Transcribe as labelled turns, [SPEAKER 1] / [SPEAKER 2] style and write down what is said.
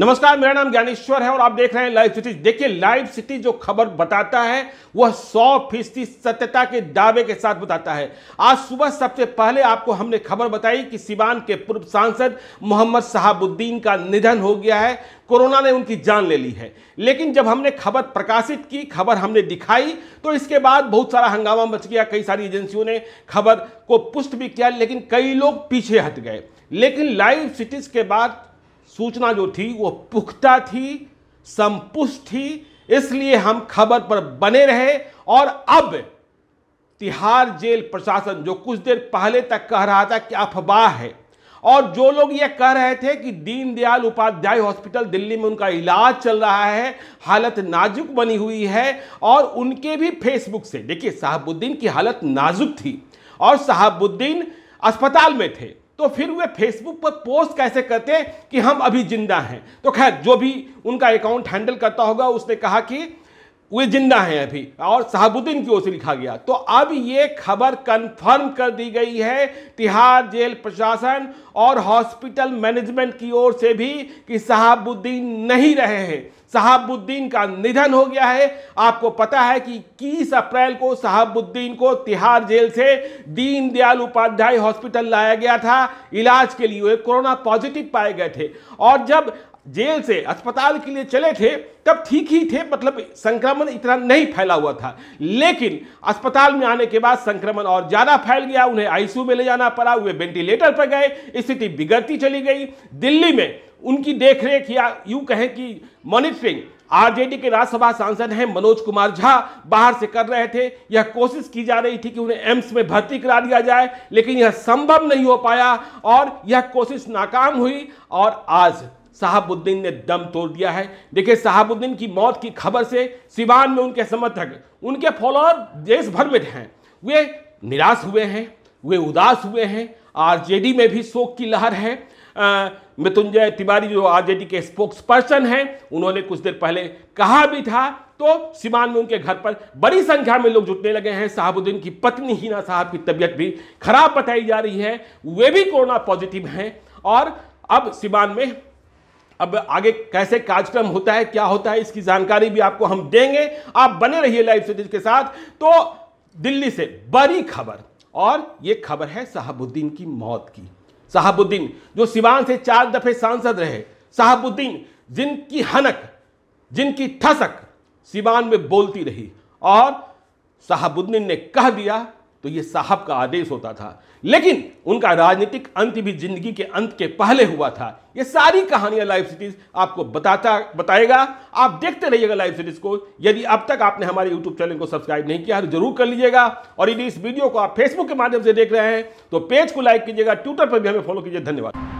[SPEAKER 1] नमस्कार मेरा नाम ज्ञानेश्वर है और आप देख रहे हैं लाइव सिटी देखिए लाइव सिटी जो खबर बताता है वह सौ फीसदी सत्यता के दावे के साथ बताता है आज सुबह सबसे पहले आपको हमने खबर बताई कि सिवान के पूर्व सांसद मोहम्मद शहाबुद्दीन का निधन हो गया है कोरोना ने उनकी जान ले ली है लेकिन जब हमने खबर प्रकाशित की खबर हमने दिखाई तो इसके बाद बहुत सारा हंगामा मच गया कई सारी एजेंसियों ने खबर को पुष्ट भी किया लेकिन कई लोग पीछे हट गए लेकिन लाइव सिटीज के बाद सूचना जो थी वो पुख्ता थी संपुष्ट थी इसलिए हम खबर पर बने रहे और अब तिहाड़ जेल प्रशासन जो कुछ देर पहले तक कह रहा था कि अफवाह है और जो लोग यह कह रहे थे कि दीनदयाल उपाध्याय हॉस्पिटल दिल्ली में उनका इलाज चल रहा है हालत नाजुक बनी हुई है और उनके भी फेसबुक से देखिए साहबुद्दीन की हालत नाजुक थी और साहबुद्दीन अस्पताल में थे तो फिर वे फेसबुक पर पोस्ट कैसे करते हैं कि हम अभी जिंदा हैं तो खैर जो भी उनका अकाउंट हैंडल करता होगा उसने कहा कि वे जिंदा हैं अभी और शहाबुद्दीन की ओर से लिखा गया तो अब ये खबर कंफर्म कर दी गई है तिहाड़ जेल प्रशासन और हॉस्पिटल मैनेजमेंट की ओर से भी कि शहाबुद्दीन नहीं रहे हैं शहाबुद्दीन का निधन हो गया है आपको पता है कि इक्कीस अप्रैल को शहाबुद्दीन को तिहाड़ जेल से दीनदयाल उपाध्याय हॉस्पिटल लाया गया था इलाज के लिए कोरोना पॉजिटिव पाए गए थे और जब जेल से अस्पताल के लिए चले थे तब ठीक ही थे मतलब संक्रमण इतना नहीं फैला हुआ था लेकिन अस्पताल में आने के बाद संक्रमण और ज़्यादा फैल गया उन्हें आईसीयू में ले जाना पड़ा वे वेंटिलेटर पर गए स्थिति बिगड़ती चली गई दिल्ली में उनकी देखरेख या यूं कहें कि मॉनिटरिंग आरजेडी के राज्यसभा सांसद हैं मनोज कुमार झा बाहर से कर रहे थे यह कोशिश की जा रही थी कि उन्हें एम्स में भर्ती करा दिया जाए लेकिन यह संभव नहीं हो पाया और यह कोशिश नाकाम हुई और आज साहबुद्दीन ने दम तोड़ दिया है देखिए साहबुद्दीन की मौत की खबर से सिवान में उनके समर्थक उनके फॉलोअर देश भर में हैं वे निराश हुए हैं वे उदास हुए हैं आरजेडी में भी शोक की लहर है मृत्युंजय तिवारी जो आरजेडी के स्पोक्स पर्सन हैं उन्होंने कुछ देर पहले कहा भी था तो सिवान में उनके घर पर बड़ी संख्या में लोग जुटने लगे हैं साहबुद्दीन की पत्नी हीना साहब की तबीयत भी खराब बताई जा रही है वे भी कोरोना पॉजिटिव हैं और अब सिवान में अब आगे कैसे कार्यक्रम होता है क्या होता है इसकी जानकारी भी आपको हम देंगे आप बने रहिए लाइव सीरीज के साथ तो दिल्ली से बड़ी खबर और ये खबर है साहबुद्दीन की मौत की साहबुद्दीन जो सिवान से चार दफे सांसद रहे साहबुद्दीन जिनकी हनक जिनकी ठसक सिवान में बोलती रही और साहबुद्दीन ने कह दिया तो ये साहब का आदेश होता था लेकिन उनका राजनीतिक अंत भी जिंदगी के अंत के पहले हुआ था ये सारी कहानियां लाइव सिटीज आपको बताता बताएगा आप देखते रहिएगा लाइव सिटीज को यदि अब तक आपने हमारे यूट्यूब चैनल को सब्सक्राइब नहीं किया तो जरूर कर लीजिएगा और यदि इस वीडियो को आप फेसबुक के माध्यम से देख रहे हैं तो पेज को लाइक कीजिएगा ट्विटर पर भी हमें फॉलो कीजिए धन्यवाद